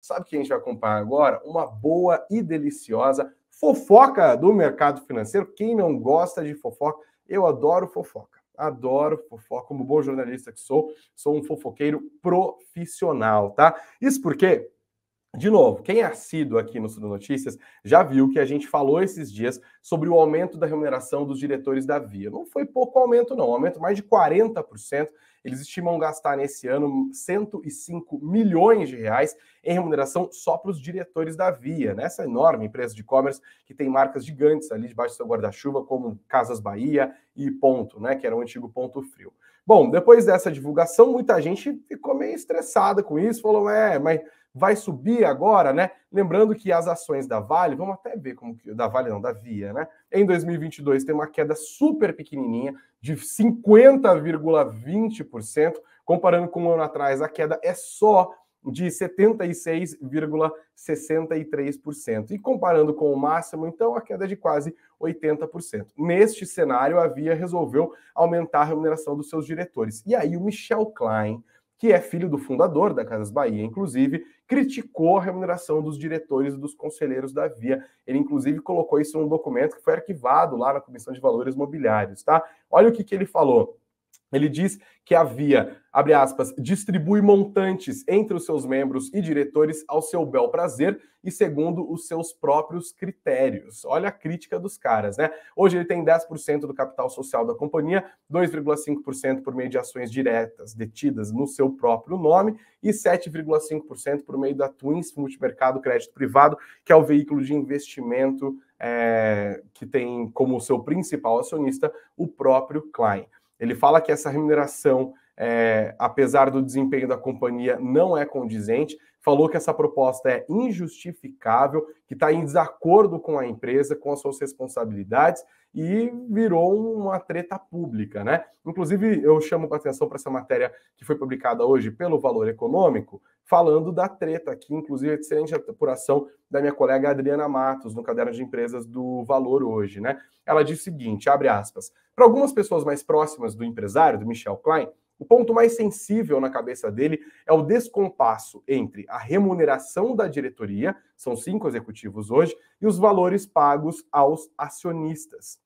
Sabe o que a gente vai acompanhar agora? Uma boa e deliciosa fofoca do mercado financeiro. Quem não gosta de fofoca? Eu adoro fofoca. Adoro fofoca. Como bom jornalista que sou, sou um fofoqueiro profissional, tá? Isso porque de novo, quem é assíduo aqui no Sul Notícias já viu que a gente falou esses dias sobre o aumento da remuneração dos diretores da Via. Não foi pouco aumento, não, um aumento mais de 40%. Eles estimam gastar nesse ano 105 milhões de reais em remuneração só para os diretores da Via, nessa enorme empresa de e-commerce que tem marcas gigantes ali debaixo do seu guarda-chuva, como Casas Bahia e Ponto, né? Que era o antigo Ponto Frio. Bom, depois dessa divulgação, muita gente ficou meio estressada com isso, falou: é, mas vai subir agora, né? Lembrando que as ações da Vale, vamos até ver como que da Vale não, da Via, né? Em 2022 tem uma queda super pequenininha de 50,20%, comparando com um ano atrás, a queda é só de 76,63%. E comparando com o máximo, então, a queda é de quase 80%. Neste cenário, a Via resolveu aumentar a remuneração dos seus diretores. E aí, o Michel Klein, que é filho do fundador da Casas Bahia, inclusive, criticou a remuneração dos diretores e dos conselheiros da Via. Ele, inclusive, colocou isso num documento que foi arquivado lá na Comissão de Valores Mobiliários, tá? Olha o que, que ele falou. Ele diz que havia, abre aspas, distribui montantes entre os seus membros e diretores ao seu bel prazer e segundo os seus próprios critérios. Olha a crítica dos caras, né? Hoje ele tem 10% do capital social da companhia, 2,5% por meio de ações diretas detidas no seu próprio nome e 7,5% por meio da Twins Multimercado Crédito Privado, que é o veículo de investimento é, que tem como seu principal acionista o próprio Klein. Ele fala que essa remuneração, é, apesar do desempenho da companhia, não é condizente. Falou que essa proposta é injustificável, que está em desacordo com a empresa, com as suas responsabilidades e virou uma treta pública, né? Inclusive, eu chamo a atenção para essa matéria que foi publicada hoje pelo Valor Econômico, falando da treta aqui, inclusive é excelente apuração da minha colega Adriana Matos no caderno de empresas do Valor hoje, né? Ela diz o seguinte, abre aspas: "Para algumas pessoas mais próximas do empresário, do Michel Klein, o ponto mais sensível na cabeça dele é o descompasso entre a remuneração da diretoria, são cinco executivos hoje, e os valores pagos aos acionistas.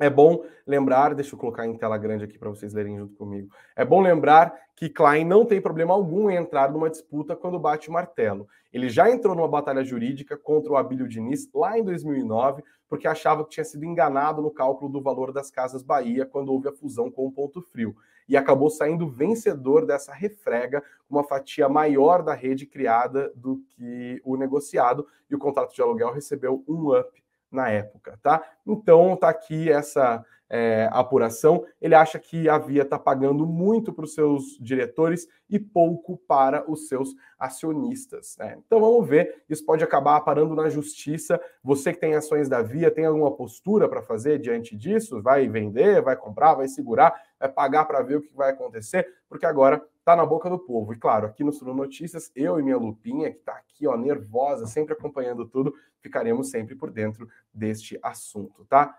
É bom lembrar, deixa eu colocar em tela grande aqui para vocês lerem junto comigo. É bom lembrar que Klein não tem problema algum em entrar numa disputa quando bate o martelo. Ele já entrou numa batalha jurídica contra o Abílio Diniz lá em 2009, porque achava que tinha sido enganado no cálculo do valor das Casas Bahia quando houve a fusão com o Ponto Frio. E acabou saindo vencedor dessa refrega, uma fatia maior da rede criada do que o negociado, e o contrato de aluguel recebeu um up na época, tá? Então tá aqui essa é, apuração. Ele acha que a Via está pagando muito para os seus diretores e pouco para os seus acionistas. Né? Então vamos ver, isso pode acabar parando na justiça. Você que tem ações da Via, tem alguma postura para fazer diante disso? Vai vender, vai comprar, vai segurar, vai pagar para ver o que vai acontecer? Porque agora está na boca do povo. E claro, aqui no Sul Notícias, eu e minha Lupinha, que está aqui, ó, nervosa, sempre acompanhando tudo, ficaremos sempre por dentro deste assunto, tá?